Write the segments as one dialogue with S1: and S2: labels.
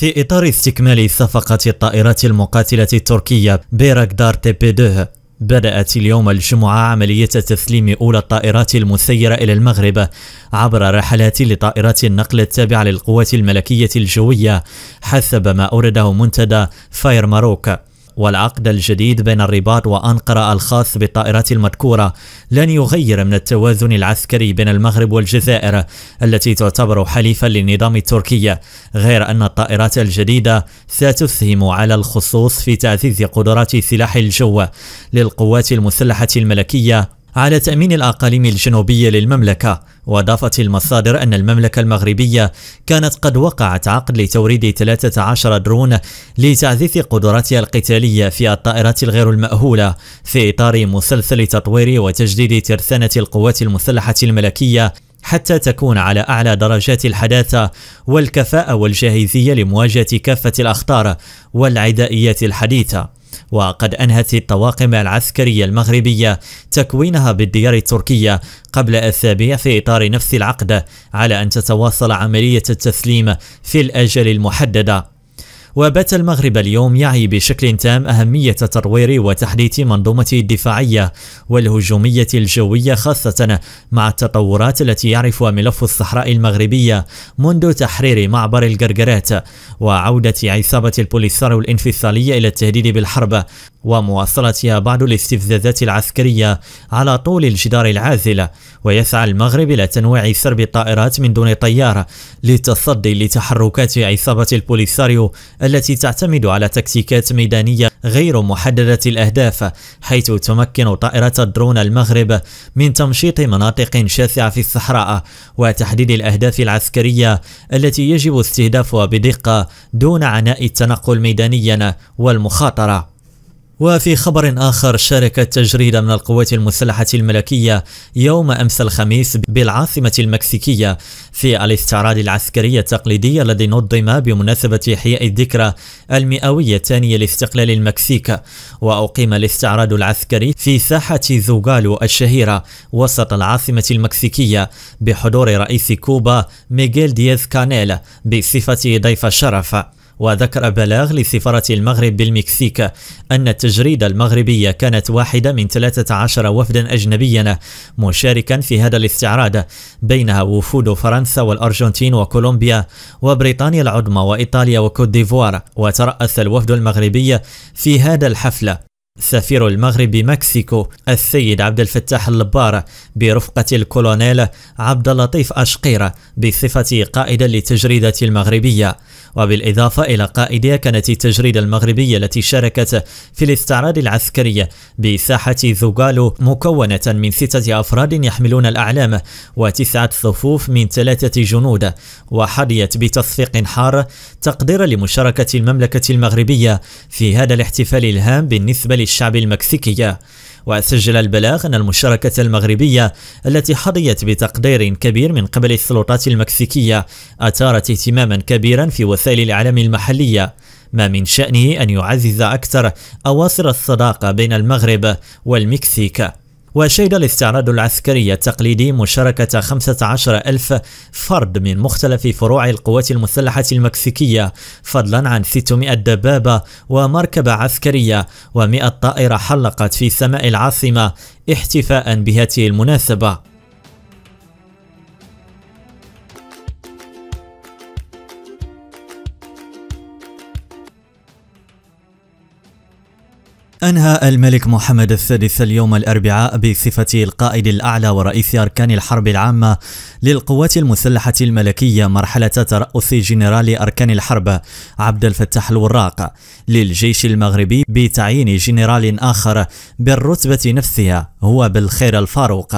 S1: في إطار استكمال صفقة الطائرات المقاتلة التركية بيراكدار تي بي 2 بدأت اليوم الجمعة عملية تسليم أولى الطائرات المسيرة إلى المغرب عبر رحلات لطائرات النقل التابعة للقوات الملكية الجوية حسب ما أورده منتدى فاير ماروك والعقد الجديد بين الرباط وأنقرة الخاص بالطائرات المذكورة لن يغير من التوازن العسكري بين المغرب والجزائر التي تعتبر حليفا للنظام التركي غير أن الطائرات الجديدة ستسهم على الخصوص في تعزيز قدرات سلاح الجو للقوات المسلحة الملكية على تأمين الأقاليم الجنوبية للمملكة وأضافت المصادر أن المملكة المغربية كانت قد وقعت عقد لتوريد 13 درون لتعزيز قدراتها القتالية في الطائرات الغير المأهولة في إطار مسلسل تطوير وتجديد ترسانة القوات المسلحة الملكية حتى تكون على أعلى درجات الحداثة والكفاءة والجاهزية لمواجهة كافة الأخطار والعدائيات الحديثة وقد أنهت الطواقم العسكرية المغربية تكوينها بالديار التركية قبل أسابيع في إطار نفس العقد على أن تتواصل عملية التسليم في الأجل المحددة وبات المغرب اليوم يعي بشكل تام أهمية تطوير وتحديث منظومته الدفاعية والهجومية الجوية خاصة مع التطورات التي يعرفها ملف الصحراء المغربية منذ تحرير معبر القرقرات وعودة عصابة البوليسارو الانفصالية إلى التهديد بالحرب ومواصلتها بعض الاستفزازات العسكرية على طول الجدار العازل ويسعى المغرب إلى تنويع سرب الطائرات من دون طيار للتصدي لتحركات عصابة البوليساريو التي تعتمد على تكتيكات ميدانية غير محددة الأهداف حيث تمكن طائرة الدرون المغرب من تمشيط مناطق شاسعة في الصحراء وتحديد الأهداف العسكرية التي يجب استهدافها بدقة دون عناء التنقل ميدانيا والمخاطرة وفي خبر آخر شاركت تجريدة من القوات المسلحة الملكية يوم أمس الخميس بالعاصمة المكسيكية في الاستعراض العسكري التقليدي الذي نظم بمناسبة إحياء الذكرى المئوية الثانية لاستقلال المكسيك وأقيم الاستعراض العسكري في ساحة زوغالو الشهيرة وسط العاصمة المكسيكية بحضور رئيس كوبا ميغيل دياز كانيل بصفة ضيف الشرف وذكر بلاغ لسفارة المغرب بالمكسيك أن التجريدة المغربية كانت واحدة من 13 وفدا أجنبيا مشاركا في هذا الاستعراض بينها وفود فرنسا والأرجنتين وكولومبيا وبريطانيا العظمى وإيطاليا وكوت ديفوار وترأس الوفد المغربي في هذا الحفل سفير المغرب بمكسيكو السيد عبد الفتاح اللبار برفقة الكولونيل عبد اللطيف أشقيرة بصفة قائدا للتجريدة المغربية وبالإضافة إلى قائدها كانت التجريدة المغربية التي شاركت في الاستعراض العسكري بساحة زوغالو مكونة من ستة أفراد يحملون الأعلام وتسعة صفوف من ثلاثة جنود وحظيت بتصفيق حار تقدير لمشاركة المملكة المغربية في هذا الاحتفال الهام بالنسبة أعمال الشعب المكسيكية وسجل البلاغ أن المشاركة المغربية التي حظيت بتقدير كبير من قبل السلطات المكسيكية أثارت اهتماما كبيرا في وسائل الإعلام المحلية ما من شأنه أن يعزز أكثر أواصر الصداقة بين المغرب والمكسيك وشهد الاستعراض العسكري التقليدي مشاركة 15 ألف فرد من مختلف فروع القوات المسلحة المكسيكية فضلا عن 600 دبابة ومركبة عسكرية و100 طائرة حلقت في سماء العاصمة احتفاء بهذه المناسبة أنهى الملك محمد السادس اليوم الأربعاء بصفته القائد الأعلى ورئيس أركان الحرب العامة للقوات المسلحة الملكية مرحلة ترأس جنرال أركان الحرب عبد الفتاح الوراق للجيش المغربي بتعيين جنرال آخر بالرتبة نفسها هو بالخير الفاروق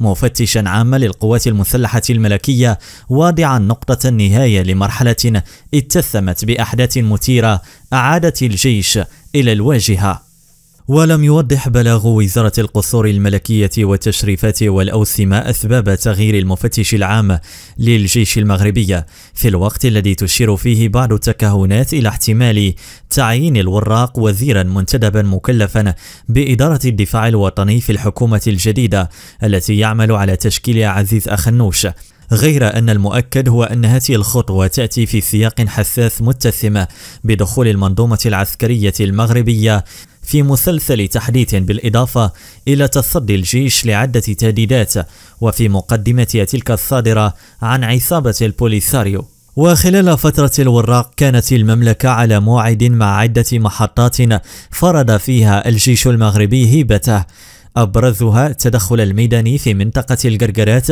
S1: مفتشا عاما للقوات المسلحة الملكية واضعا نقطة النهاية لمرحلة اتسمت بأحداث مثيرة أعادت الجيش إلى الواجهة ولم يوضح بلاغ وزارة القصور الملكية والتشريفات والأوسمة أسباب تغيير المفتش العام للجيش المغربي في الوقت الذي تشير فيه بعض التكهنات إلى احتمال تعيين الوراق وزيرا منتدبا مكلفا بإدارة الدفاع الوطني في الحكومة الجديدة التي يعمل على تشكيل عزيز أخنوش غير أن المؤكد هو أن هذه الخطوة تأتي في سياق حساس متسم بدخول المنظومة العسكرية المغربية في مسلسل تحديث بالإضافة إلى تصدي الجيش لعدة تهديدات وفي مقدمة تلك الصادرة عن عصابة البوليساريو وخلال فترة الوراق كانت المملكة على موعد مع عدة محطات فرض فيها الجيش المغربي هيبته أبرزها التدخل الميداني في منطقة القرقرات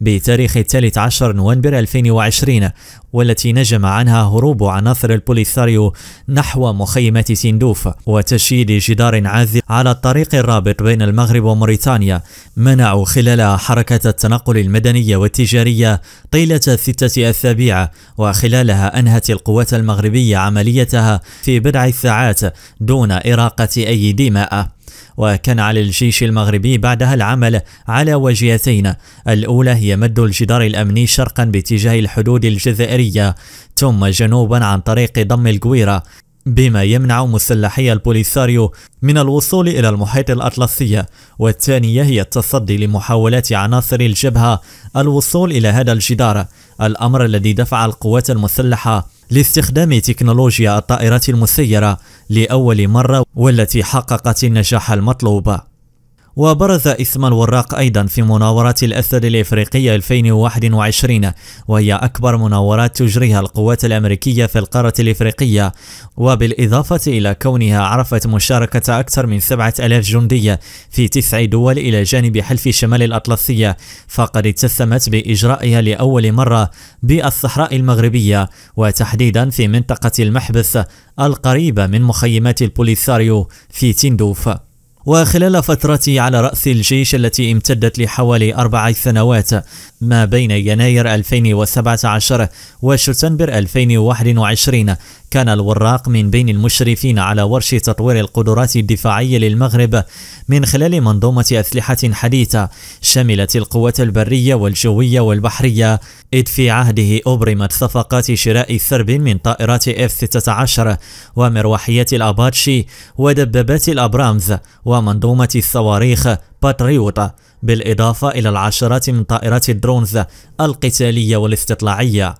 S1: بتاريخ 13 نوفمبر 2020 والتي نجم عنها هروب عناصر البوليساريو نحو مخيمات سندوف وتشييد جدار عازل على الطريق الرابط بين المغرب وموريتانيا منعوا خلال حركة التنقل المدنية والتجارية طيلة ستة أسابيع وخلالها أنهت القوات المغربية عمليتها في بضع ساعات دون إراقة أي دماء وكان على الجيش المغربي بعدها العمل على وجهتين الأولى هي مد الجدار الأمني شرقا باتجاه الحدود الجزائرية ثم جنوبا عن طريق ضم الجويرة بما يمنع مسلحي البوليساريو من الوصول إلى المحيط الأطلسي والثانية هي التصدي لمحاولات عناصر الجبهة الوصول إلى هذا الجدار الأمر الذي دفع القوات المسلحة لاستخدام تكنولوجيا الطائرات المسيرة لأول مرة والتي حققت النجاح المطلوب وبرز اسم الوراق أيضا في مناورات الأسد الإفريقية 2021 وهي أكبر مناورات تجريها القوات الأمريكية في القارة الإفريقية وبالإضافة إلى كونها عرفت مشاركة أكثر من 7000 جندي في تسع دول إلى جانب حلف شمال الأطلسية فقد اتسمت بإجرائها لأول مرة بالصحراء المغربية وتحديدا في منطقة المحبس القريبة من مخيمات البوليساريو في تندوف وخلال فترتي على رأس الجيش التي امتدت لحوالي أربع سنوات ما بين يناير 2017 وشتنبر 2021 كان الوراق من بين المشرفين على ورش تطوير القدرات الدفاعية للمغرب من خلال منظومة أسلحة حديثة شملت القوات البرية والجوية والبحرية إذ في عهده أبرمت صفقات شراء ثرب من طائرات F-16 ومروحيات الأباتشي ودبابات الأبرامز ومنظومة الصواريخ باتريوت بالإضافة إلى العشرات من طائرات الدرونز القتالية والاستطلاعية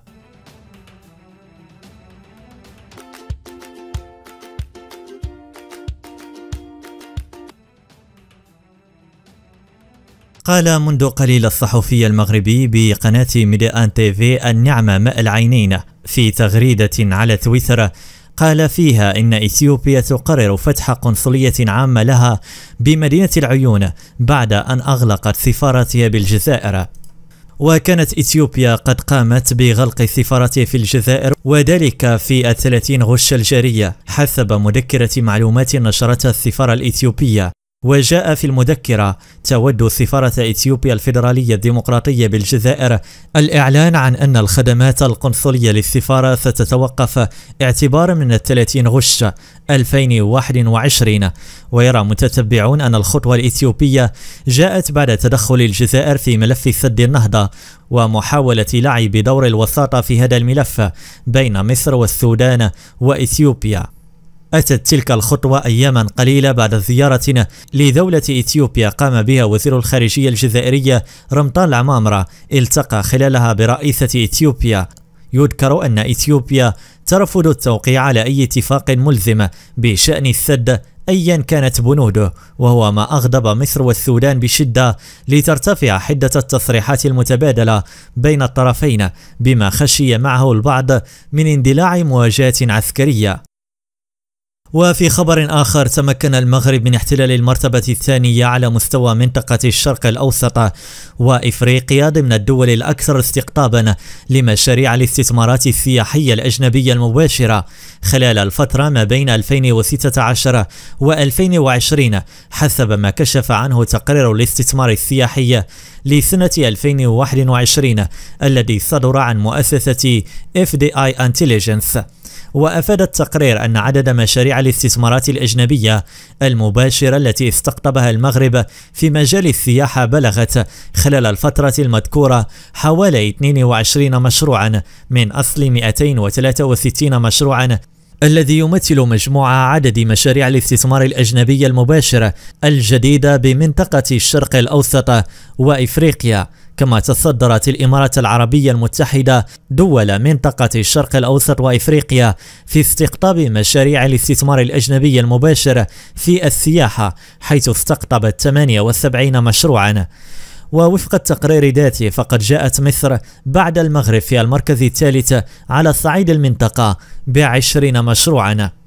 S1: قال منذ قليل الصحفي المغربي بقناة ميديان تيفي النعمة ماء العينين في تغريدة على تويتر قال فيها إن إثيوبيا تقرر فتح قنصلية عامة لها بمدينة العيون بعد أن أغلقت سفارتها بالجزائر وكانت إثيوبيا قد قامت بغلق سفارتها في الجزائر وذلك في الثلاثين غش الجارية حسب مذكرة معلومات نشرتها السفارة الإثيوبية وجاء في المذكرة تود سفارة إثيوبيا الفيدرالية الديمقراطية بالجزائر الإعلان عن أن الخدمات القنصلية للسفارة ستتوقف اعتبارا من 30 غش 2021 ويرى متتبعون أن الخطوة الإثيوبية جاءت بعد تدخل الجزائر في ملف سد النهضة ومحاولة لعب دور الوساطة في هذا الملف بين مصر والسودان وإثيوبيا أتت تلك الخطوة أياما قليلة بعد زيارتنا لدولة إثيوبيا قام بها وزير الخارجية الجزائرية رمطان العمامرة التقى خلالها برئيسة إثيوبيا يذكر أن إثيوبيا ترفض التوقيع على أي اتفاق ملزم بشأن السد أيا كانت بنوده وهو ما أغضب مصر والسودان بشدة لترتفع حدة التصريحات المتبادلة بين الطرفين بما خشي معه البعض من اندلاع مواجهات عسكرية وفي خبر آخر تمكن المغرب من احتلال المرتبة الثانية على مستوى منطقة الشرق الأوسط وإفريقيا ضمن الدول الأكثر استقطابا لمشاريع الاستثمارات السياحية الأجنبية المباشرة خلال الفترة ما بين 2016 و 2020 حسب ما كشف عنه تقرير الاستثمار السياحي لسنة 2021 الذي صدر عن مؤسسة FDI Intelligence وأفاد التقرير أن عدد مشاريع الاستثمارات الأجنبية المباشرة التي استقطبها المغرب في مجال السياحة بلغت خلال الفترة المذكورة حوالي 22 مشروعا من أصل 263 مشروعا الذي يمثل مجموعة عدد مشاريع الاستثمار الأجنبية المباشرة الجديدة بمنطقة الشرق الأوسط وإفريقيا كما تصدرت الإمارات العربية المتحدة دول منطقة الشرق الأوسط وإفريقيا في استقطاب مشاريع الاستثمار الأجنبي المباشر في السياحة حيث استقطبت 78 مشروعا ووفق التقرير ذاته فقد جاءت مصر بعد المغرب في المركز الثالث على صعيد المنطقة بعشرين مشروعا